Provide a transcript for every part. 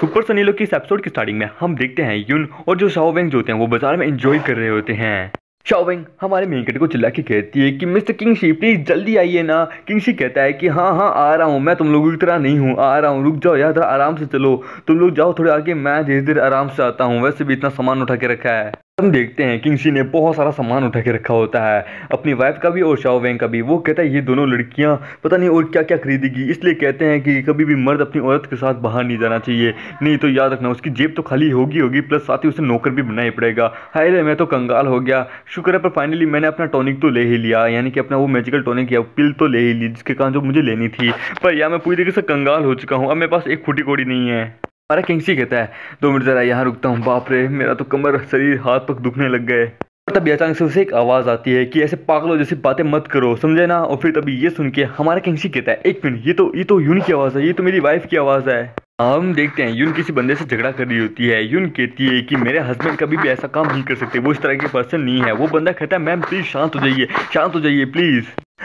super Sunny लोग इस episode की स्टार्टिंग में हम देखते हैं यून और जो शाओवेंग जो होते हैं वो बाजार में एंजॉय कर रहे होते हैं शाओवेंग हमारे मेन को चिल्ला के कहती है कि मिस्टर किंग शी प्लीज जल्दी आइए ना किंगशी कहता है कि हाँ हाँ आ रहा हूँ मैं तुम लोगों की तरह नहीं हूँ आ रहा हूँ रुक जाओ यार आराम से चलो तुम लोग जाओ थोड़े आगे मैं धीरे धीरे आराम से आता हूँ वैसे भी इतना सामान उठा के रखा है हम देखते हैं किंगसी ने बहुत सारा सामान उठा के रखा होता है अपनी वाइफ का भी और शाओ वेंग का भी वो कहता है ये दोनों लड़कियां पता नहीं और क्या क्या खरीदेगी इसलिए कहते हैं कि कभी भी मर्द अपनी औरत के साथ बाहर नहीं जाना चाहिए नहीं तो याद रखना उसकी जेब तो खाली होगी होगी प्लस साथ ही उसे नौकर भी ही पड़ेगा हाय रे मैं तो कंगाल हो गया शुक्र है पर फाइनली मैंने अपना टॉनिक तो ले ही लिया यानी कि अपना वो मेजिकल टॉनिक या पिल तो ले ही ली जिसके कारण जो मुझे लेनी थी पर यह मैं पूरी तरीके से कंगाल हो चुका हूँ अब मेरे पास एक खुटी कोड़ी नहीं है हमारा किंगसी कहता है दो मिनट ज़रा यहाँ रुकता हूँ बाप रे मेरा तो कमर शरीर हाथ पक दुखने लग गए और तभी अचानक से उसे एक आवाज़ आती है कि ऐसे पागलों जैसी बातें मत करो समझे ना और फिर तभी ये सुन के हमारा किंगसी कहता है एक मिनट ये तो ये तो यून की आवाज़ है ये तो मेरी वाइफ की आवाज़ है हम देखते हैं यून किसी बंदे से झगड़ा कर रही होती है यून कहती है कि मेरे हस्बैंड कभी भी ऐसा काम नहीं कर सकते वो इस तरह के पर्सन नहीं है वो बंदा कहता है मैम प्लीज़ शांत हो जाइए शांत हो जाइए प्लीज़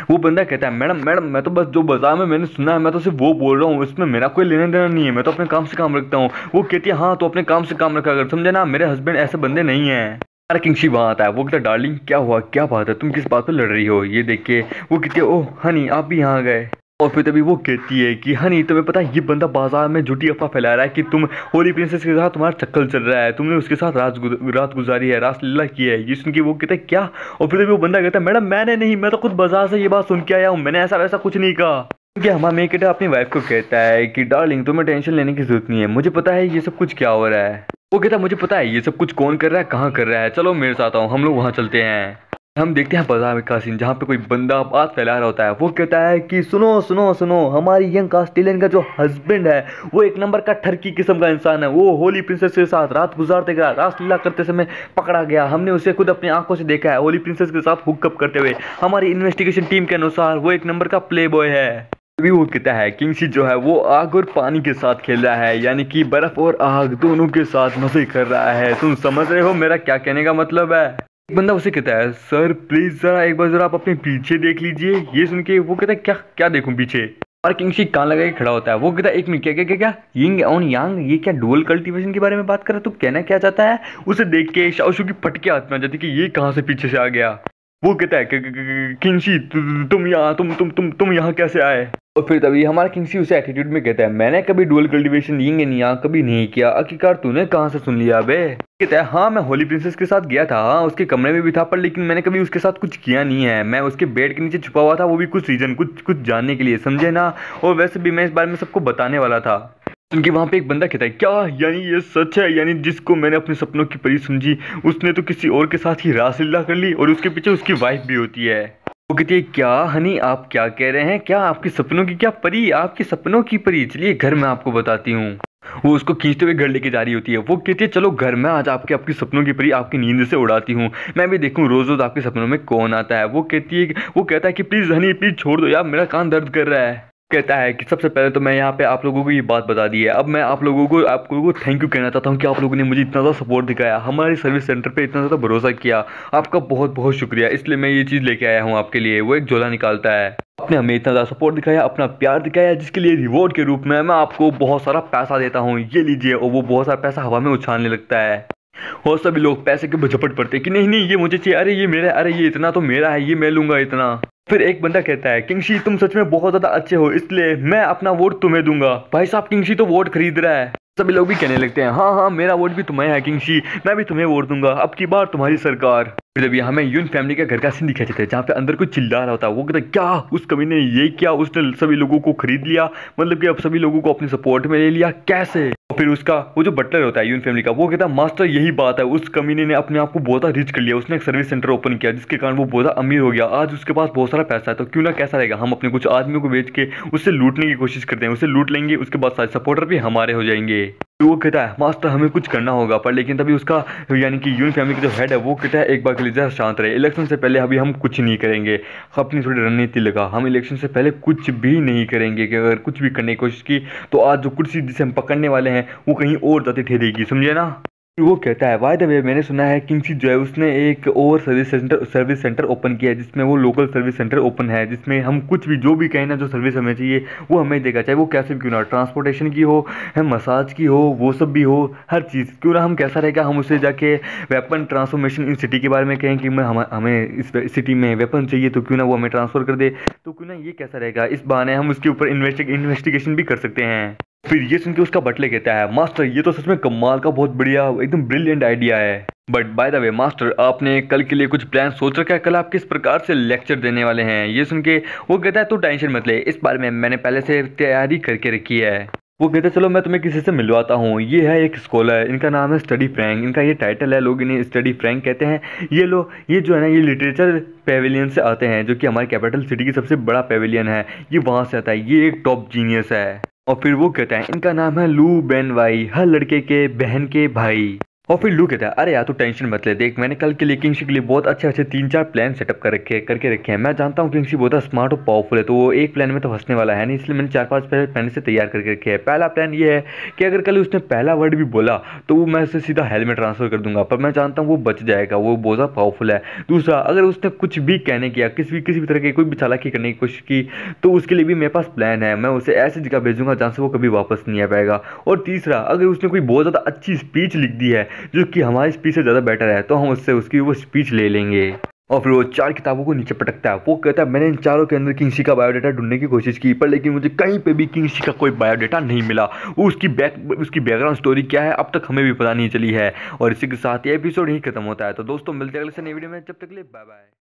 वो बंदा कहता है मैडम मैडम मैं तो बस जो बाजार में मैंने सुना है मैं तो सिर्फ वो बोल रहा हूँ इसमें मेरा कोई लेना देना नहीं है मैं तो अपने काम से काम रखता हूँ वो कहती है हाँ तो अपने काम से काम रखा कर समझे ना मेरे हस्बैंड ऐसे बंदे नहीं है यार किंगशी वहाँ आता है वो कहता डार्लिंग क्या हुआ क्या बात है तुम किस बात पर लड़ रही हो ये देख के वो कहती है ओह हनी आप भी यहाँ गए और फिर तभी वो कहती है कि हाँ नहीं तुम्हें पता है ये बंदा बाजार में झूठी अफवाह फैला रहा है कि तुम होली प्रिंसेस के साथ तुम्हारा चक्कर चल रहा है तुमने उसके साथ रात रात गुजारी है रास लीला की है ये सुन के वो कहता है क्या और फिर तभी वो बंदा कहता है मैडम मैंने नहीं मैं तो खुद बाजार से ये बात सुन के आया हूँ मैंने ऐसा वैसा कुछ नहीं कहा क्योंकि हमारा कहता अपनी वाइफ को कहता है कि डार्लिंग तुम्हें टेंशन लेने की जरूरत नहीं है मुझे पता है ये सब कुछ क्या हो रहा है वो कहता मुझे पता है ये सब कुछ कौन कर रहा है कहाँ कर रहा है चलो मेरे साथ आओ हम लोग वहाँ चलते हैं हम देखते हैं बाजार में कासिम जहाँ पे कोई बंदा बात फैला रहा होता है वो कहता है कि सुनो सुनो सुनो हमारी यंग कास्टेलियन का जो हस्बैंड है वो एक नंबर का ठरकी किस्म का इंसान है वो होली प्रिंसेस के साथ रात गुजारते गया रासलीला करते समय पकड़ा गया हमने उसे खुद अपनी आंखों से देखा है होली प्रिंसेस के साथ हुकअप करते हुए हमारी इन्वेस्टिगेशन टीम के अनुसार वो एक नंबर का प्ले बॉय है भी वो कहता है किंगसी जो है वो आग और पानी के साथ खेल रहा है यानी कि बर्फ और आग दोनों के साथ मजे कर रहा है तुम समझ रहे हो मेरा क्या कहने का मतलब है एक बंदा उसे कहता है सर प्लीज जरा एक बार जरा आप अपने पीछे देख लीजिए ये सुन के वो कहता है क्या क्या देखूं पीछे और किंगशी कान लगा के खड़ा होता है वो कहता है एक मिनट क्या क्या क्या क्या यिंग ऑन यांग ये क्या डुअल कल्टीवेशन के बारे में बात कर रहा है तो कहना क्या चाहता है उसे देख के शाओशु की फटके हाथ में आ जाती है कि ये कहाँ से पीछे से आ गया वो कहता है किंगशी तुम यहाँ तुम तुम तुम तुम यहाँ कैसे आए और फिर तभी हमारा किंगसी उसे एटीट्यूड में कहता है मैंने कभी dual cultivation yin and yang कभी नहीं किया आखिरकार तूने कहाँ से सुन लिया बे कहता है हाँ मैं होली प्रिंसेस के साथ गया था हाँ, उसके कमरे में भी था पर लेकिन मैंने कभी उसके साथ कुछ किया नहीं है मैं उसके बेड के नीचे छुपा हुआ था वो भी कुछ रीज़न कुछ कुछ जानने के लिए समझे ना और वैसे भी मैं इस बारे में सबको बताने वाला था उनके वहाँ पे एक बंदा कहता है क्या यानी ये सच है यानी जिसको मैंने अपने सपनों की परी समझी उसने तो किसी और के साथ ही रासलीला कर ली और उसके पीछे उसकी वाइफ भी होती है वो कहती है क्या हनी आप क्या कह रहे हैं क्या आपके सपनों की क्या परी आपके सपनों की परी चलिए घर में आपको बताती हूँ वो उसको खींचते हुए घर लेके जा रही होती है वो कहती है चलो घर में आज आपके आपके सपनों की परी आपकी नींद से उड़ाती हूँ मैं भी देखूँ रोज़ रोज़ आपके सपनों में कौन आता है वो कहती है वो कहता है कि प्लीज़ हनी प्लीज़ छोड़ दो यार मेरा कान दर्द कर रहा है कहता है कि सबसे पहले तो मैं यहाँ पे आप लोगों को ये बात बता दी है अब मैं आप लोगों को आप लोगों को थैंक यू कहना चाहता हूँ कि आप लोगों ने मुझे इतना ज़्यादा सपोर्ट दिखाया हमारे सर्विस सेंटर पे इतना ज़्यादा भरोसा किया आपका बहुत बहुत शुक्रिया इसलिए मैं ये चीज़ लेके आया हूँ आपके लिए वो एक झोला निकालता है आपने हमें इतना ज़्यादा सपोर्ट दिखाया अपना प्यार दिखाया जिसके लिए रिवॉर्ड के रूप में मैं आपको बहुत सारा पैसा देता हूँ ये लीजिए और वो बहुत सारा पैसा हवा में उछालने लगता है और सभी लोग पैसे के झपट पड़ते कि नहीं नहीं ये मुझे चाहिए अरे ये मेरा अरे ये इतना तो मेरा है ये मैं लूँगा इतना फिर एक बंदा कहता है किंगशी तुम सच में बहुत ज़्यादा अच्छे हो इसलिए मैं अपना वोट तुम्हें दूंगा भाई साहब किंगशी तो वोट खरीद रहा है सभी लोग भी कहने लगते हैं हाँ हाँ मेरा वोट भी तुम्हें है किंगशी मैं भी तुम्हें वोट दूंगा अब की बार तुम्हारी सरकार फिर जब यहाँ हमें यून फैमिली के घर का सीन दिखाई जाता है जहाँ पे अंदर कुछ चिल्ला रहा होता है वो कहता है क्या उस कमी ने ये किया उसने सभी लोगों को खरीद लिया मतलब कि अब सभी लोगों को अपने सपोर्ट में ले लिया कैसे फिर उसका वो जो बटलर होता है यून फैमिली का वो कहता है मास्टर यही बात है उस कमीने ने अपने आप को बहुत रिच कर लिया उसने एक सर्विस सेंटर ओपन किया जिसके कारण वो बहुत अमीर हो गया आज उसके पास बहुत सारा पैसा है तो क्यों ना कैसा रहेगा हम अपने कुछ आदमियों को बेच के उससे लूटने की कोशिश करते हैं उसे लूट लेंगे उसके बाद सारे सपोर्टर भी हमारे हो जाएंगे वो कहता है मास्टर हमें कुछ करना होगा पर लेकिन तभी उसका यानी कि यून फैमिली का जो हेड है वो कहता है एक बार के लिए जरा शांत रहे इलेक्शन से पहले अभी हम कुछ नहीं करेंगे अपनी थोड़ी रणनीति लगा हम इलेक्शन से पहले कुछ भी नहीं करेंगे कि अगर कुछ भी करने की कोशिश की तो आज जो कुर्सी जिसे हम पकड़ने वाले हैं वो कहीं और जाती ठहरेगी समझे ना वो कहता है वाई द वे मैंने सुना है किंगसी जो है उसने एक और service centre service centre open किया है जिसमें वो लोकल सर्विस सेंटर ओपन है जिसमें हम कुछ भी जो भी कहें ना जो सर्विस हमें चाहिए वो हमें देगा चाहे वो कैसे क्यों ना ट्रांसपोर्टेशन की हो है मसाज की हो वो सब भी हो हर चीज़ क्यों ना हम कैसा रहेगा हम उसे जाके वेपन ट्रांसफॉर्मेशन इन सिटी के बारे में कहें कि हम, हमें इस सिटी में वेपन चाहिए तो क्यों ना वो हमें ट्रांसफ़र कर दे तो क्यों ना ये कैसा रहेगा इस बहाने हम उसके ऊपर इन्वेस्टिगेशन भी कर सकते हैं फिर ये सुनकर उसका बटले कहता है मास्टर ये तो सच में कमाल का बहुत बढ़िया एकदम ब्रिलियंट आइडिया है but by the way master आपने कल के लिए कुछ प्लान सोच रखा है कल आप किस प्रकार से लेक्चर देने वाले हैं ये सुन के वो कहता है तू टेंशन मत ले इस बारे में मैंने पहले से तैयारी करके रखी है वो कहते चलो मैं तुम्हें किसी से मिलवाता हूँ ये है एक स्कॉलर इनका नाम है स्टडी फ्रैंक इनका ये टाइटल है लोग इन्हें स्टडी फ्रैंक कहते हैं ये लोग ये जो है ना ये लिटरेचर पेविलियन से आते हैं जो कि हमारे कैपिटल सिटी की सबसे बड़ा पेविलियन है ये वहाँ से आता है ये एक टॉप जीनियस है और फिर वो कहता है इनका नाम है लू बेन वाई हर लड़के के बहन के भाई और फिर लू कहता है अरे यार तू टेंशन मत ले देख मैंने कल के लिए किंगशी के लिए बहुत अच्छे अच्छे तीन चार प्लान सेटअप कर रखे करके रखे हैं मैं जानता हूँ किंगशी बहुत स्मार्ट और पावरफुल है तो वो एक प्लान में तो फंसने वाला है नहीं इसलिए मैंने चार पांच प्लान से तैयार करके रखे है पहला प्लान ये है कि अगर कल उसने पहला वर्ड भी बोला तो वो मैं उसे सीधा हेलमेट ट्रांसफर कर दूंगा पर मैं जानता हूँ वो बच जाएगा वो बहुत ज़्यादा पावरफुल है दूसरा अगर उसने कुछ भी कहने किया किसी भी किसी भी तरह की कोई भी चालाकी करने की कोशिश की तो उसके लिए भी मेरे पास प्लान है मैं उसे ऐसी जगह भेजूंगा जहाँ से वो कभी वापस नहीं आ पाएगा और तीसरा अगर उसने कोई बहुत ज़्यादा अच्छी स्पीच लिख दी है जो कि हमारी स्पीच से ज़्यादा बेटर है तो हम उससे उसकी वो स्पीच ले लेंगे और फिर वो चार किताबों को नीचे पटकता है वो कहता है मैंने इन चारों के अंदर किंगसी का बायोडाटा ढूंढने की कोशिश की पर लेकिन मुझे कहीं पे भी किंगसी का कोई बायोडाटा नहीं मिला उसकी बैक उसकी बैकग्राउंड स्टोरी क्या है अब तक हमें भी पता नहीं चली है और इसी के साथ ये एपिसोड ही खत्म होता है तो दोस्तों मिलते हैं अगले सनी वीडियो में जब तक ले बाय बाय